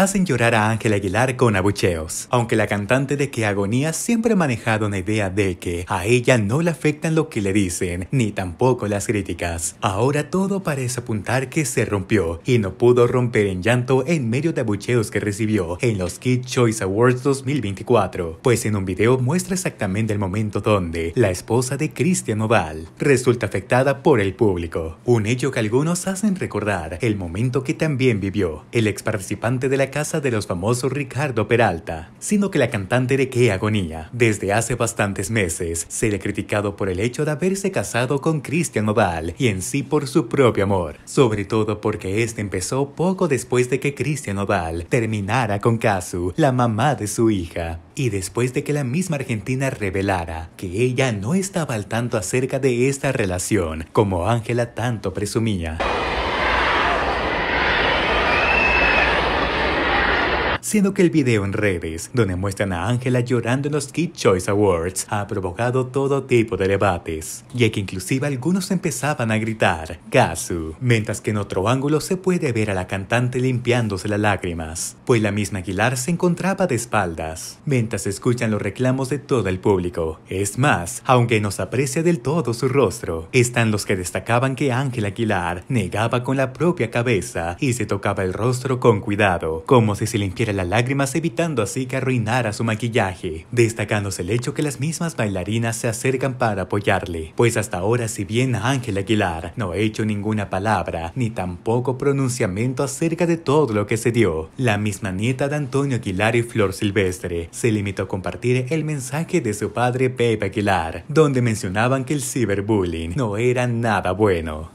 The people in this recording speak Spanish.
hacen llorar a Ángela Aguilar con abucheos, aunque la cantante de Que Agonía siempre ha manejado una idea de que a ella no le afectan lo que le dicen, ni tampoco las críticas. Ahora todo parece apuntar que se rompió y no pudo romper en llanto en medio de abucheos que recibió en los Kid Choice Awards 2024, pues en un video muestra exactamente el momento donde la esposa de Christian Oval resulta afectada por el público, un hecho que algunos hacen recordar el momento que también vivió el ex participante de la casa de los famosos Ricardo Peralta, sino que la cantante de Qué Agonía, desde hace bastantes meses, se le ha criticado por el hecho de haberse casado con Cristian Oval y en sí por su propio amor, sobre todo porque este empezó poco después de que Cristian Oval terminara con Casu, la mamá de su hija, y después de que la misma argentina revelara que ella no estaba al tanto acerca de esta relación, como Ángela tanto presumía. Siendo que el video en redes, donde muestran a Ángela llorando en los Kid Choice Awards, ha provocado todo tipo de debates, ya que inclusive algunos empezaban a gritar Gasu, mientras que en otro ángulo se puede ver a la cantante limpiándose las lágrimas, pues la misma Aguilar se encontraba de espaldas, mientras se escuchan los reclamos de todo el público. Es más, aunque no se aprecia del todo su rostro, están los que destacaban que Ángela Aguilar negaba con la propia cabeza y se tocaba el rostro con cuidado, como si se limpiara la lágrimas evitando así que arruinara su maquillaje, destacándose el hecho que las mismas bailarinas se acercan para apoyarle, pues hasta ahora si bien Ángel Aguilar no ha hecho ninguna palabra ni tampoco pronunciamiento acerca de todo lo que se dio, la misma nieta de Antonio Aguilar y Flor Silvestre se limitó a compartir el mensaje de su padre Pepe Aguilar, donde mencionaban que el ciberbullying no era nada bueno.